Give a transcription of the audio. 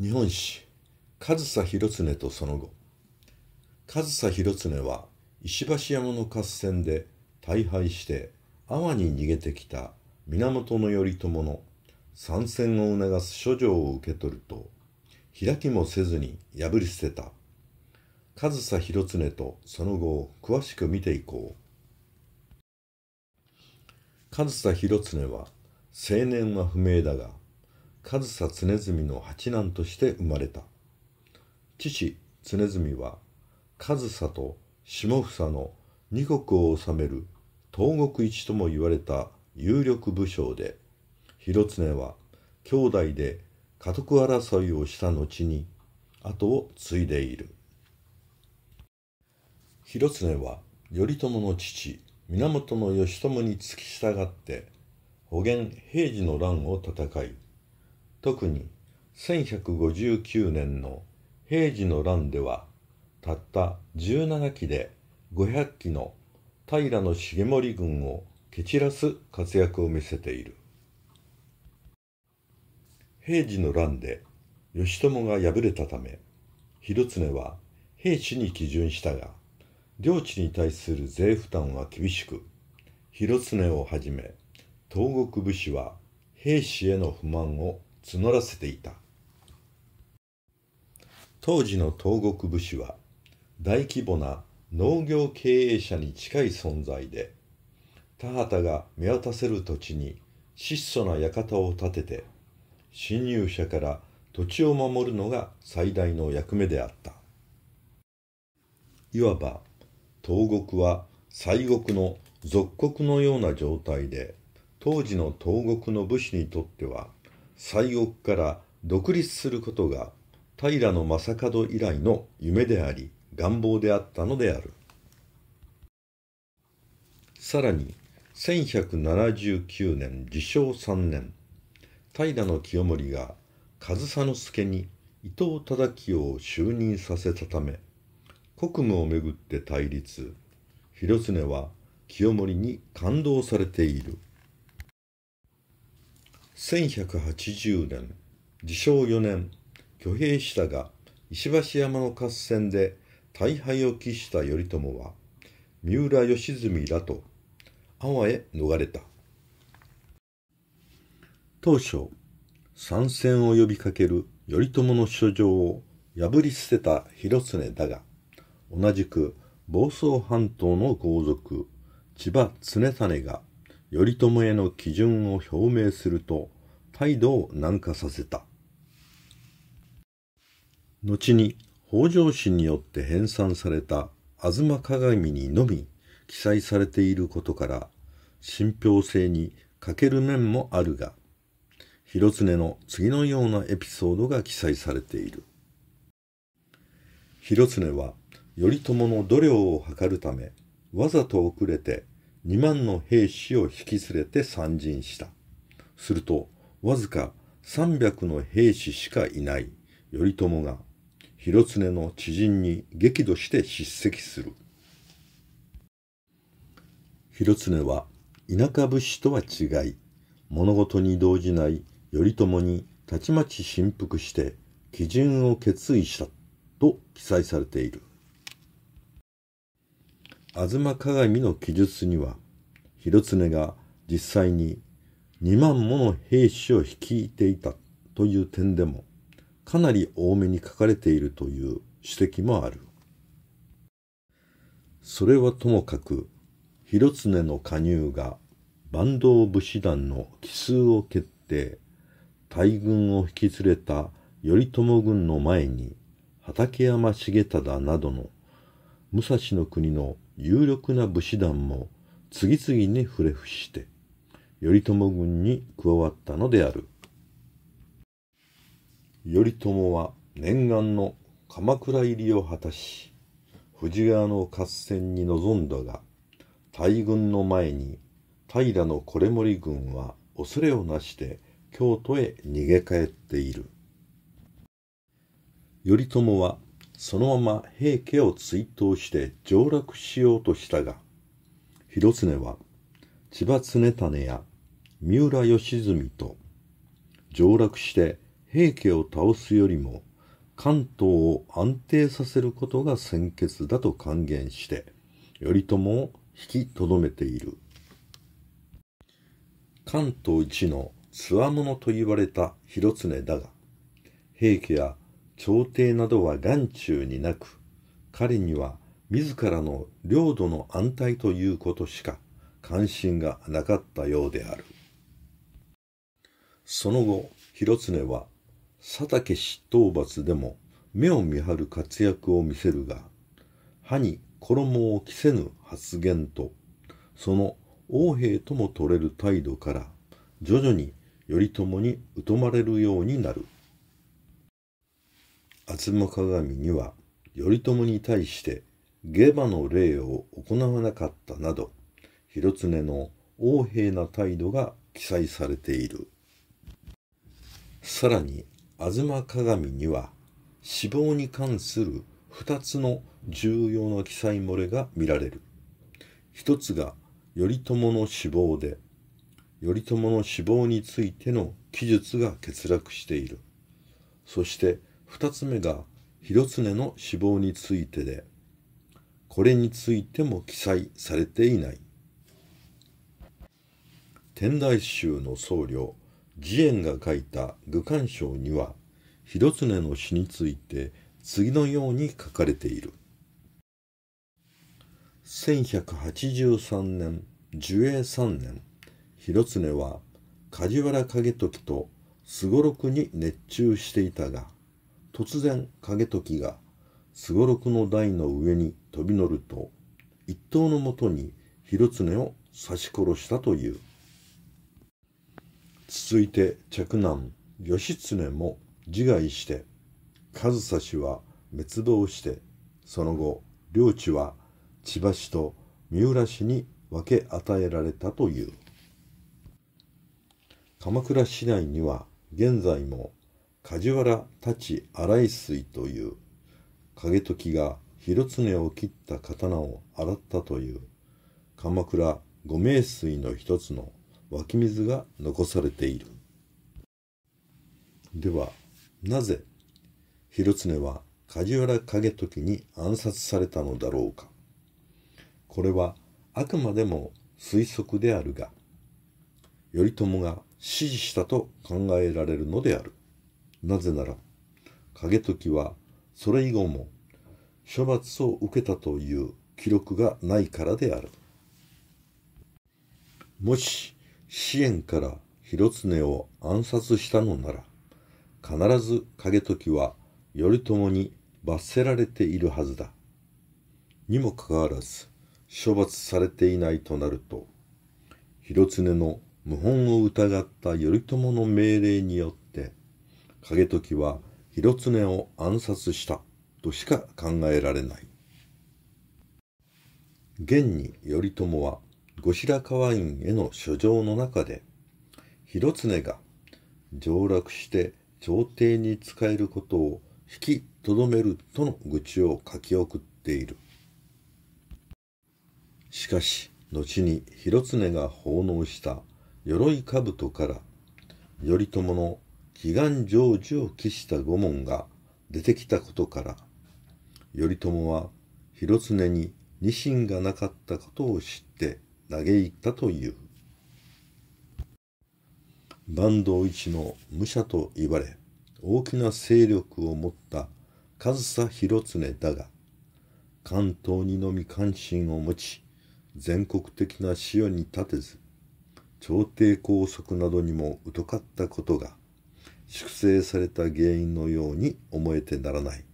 日本史上総広常とその後上総広常は石橋山の合戦で大敗して阿波に逃げてきた源頼朝の参戦を促す処女を受け取ると開きもせずに破り捨てた上総広常とその後を詳しく見ていこう上総広常は青年は不明だが上総常住の八男として生まれた。父、常住は、上総と下房の二国を治める東国一とも言われた有力武将で、広常は兄弟で家督争いをした後に後を継いでいる。広常は頼朝の父源義朝に付き従って保元平治の乱を戦い特に1159年の平治の乱ではたった17機で500機の平重盛軍を蹴散らす活躍を見せている平治の乱で義朝が敗れたため広常は兵士に基準したが領地に対する税負担は厳しく広常をはじめ東国武士は兵士への不満を募らせていた当時の東国武士は大規模な農業経営者に近い存在で田畑が見渡せる土地に質素な館を建てて侵入者から土地を守るのが最大の役目であったいわば東国は西国の属国のような状態で当時の東国の武士にとっては西国から独立することが平将門以来の夢であり願望であったのであるさらに1179年治承3年平清盛が上総介に伊藤忠清を就任させたため国務をめぐって対立広常は清盛に感動されている。1180年自称4年挙兵したが石橋山の合戦で大敗を喫した頼朝は三浦義澄らと安波へ逃れた当初参戦を呼びかける頼朝の書状を破り捨てた広常だが同じく房総半島の豪族千葉常胤が頼朝への基準を表明すると態度を軟化させた後に北条氏によって編纂された「吾妻鏡」にのみ記載されていることから信憑性に欠ける面もあるが広常の次のようなエピソードが記載されている広常は頼朝の度量を測るためわざと遅れて2万の兵士を引き連れて参陣した。すると、わずか300の兵士しかいない頼朝が、広常の知人に激怒して叱責する。広常は田舎武士とは違い、物事に動じない頼朝にたちまち振幅して基準を決意したと記載されている。妻鏡の記述には、広常が実際に2万もの兵士を率いていたという点でも、かなり多めに書かれているという指摘もある。それはともかく、広常の加入が坂東武士団の奇数を決定、大軍を引き連れた頼朝軍の前に、畠山重忠などの武蔵の国の有力な武士団も次々に触れ伏して頼朝軍に加わったのである頼朝は念願の鎌倉入りを果たし藤川の合戦に臨んだが大軍の前に平のこれ森軍は恐れをなして京都へ逃げ帰っている頼朝はそのまま平家を追討して上洛しようとしたが、広常は千葉常種や三浦義澄と上洛して平家を倒すよりも関東を安定させることが先決だと還元して頼朝を引き留めている関東一のつわものと言われた広常だが平家や朝廷などは眼中になく彼には自らの領土の安泰ということしか関心がなかったようであるその後広常は佐竹執討伐でも目を見張る活躍を見せるが歯に衣を着せぬ発言とその横兵とも取れる態度から徐々に頼朝に疎まれるようになる。吾妻鏡には頼朝に対して下馬の礼を行わなかったなど広常の横柄な態度が記載されているさらに吾妻鏡には死亡に関する2つの重要な記載漏れが見られる1つが頼朝の死亡で頼朝の死亡についての記述が欠落しているそして2つ目が広常の死亡についてでこれについても記載されていない天台宗の僧侶慈円が書いた「愚官章には広常の死について次のように書かれている1183年寿永3年広常は梶原景時とすごろくに熱中していたが突然景時がすごろくの台の上に飛び乗ると一刀のもとに広常を刺し殺したという続いて嫡男義経も自害して上総氏は滅亡してその後領地は千葉市と三浦市に分け与えられたという鎌倉市内には現在も梶原太刀荒井水という景時が広常を切った刀を洗ったという鎌倉五名水の一つの湧き水が残されているではなぜ広常は梶原景時に暗殺されたのだろうかこれはあくまでも推測であるが頼朝が指示したと考えられるのであるなぜなら、景時はそれ以後も処罰を受けたという記録がないからである。もし支援から広常を暗殺したのなら、必ず景時は頼朝に罰せられているはずだ。にもかかわらず、処罰されていないとなると、広常の謀反を疑った頼朝の命令によって、景時は広常を暗殺したとしか考えられない現に頼朝は後白河院への書状の中で広常が上洛して朝廷に仕えることを引きとどめるとの愚痴を書き送っているしかし後に広常が奉納した鎧兜から頼朝の祈願成就を期した御門が出てきたことから頼朝は広常にニシンがなかったことを知って嘆いたという坂東一の武者と言われ大きな勢力を持った上総広常だが関東にのみ関心を持ち全国的な潮に立てず朝廷拘束などにも疎かったことが粛清された原因のように思えてならない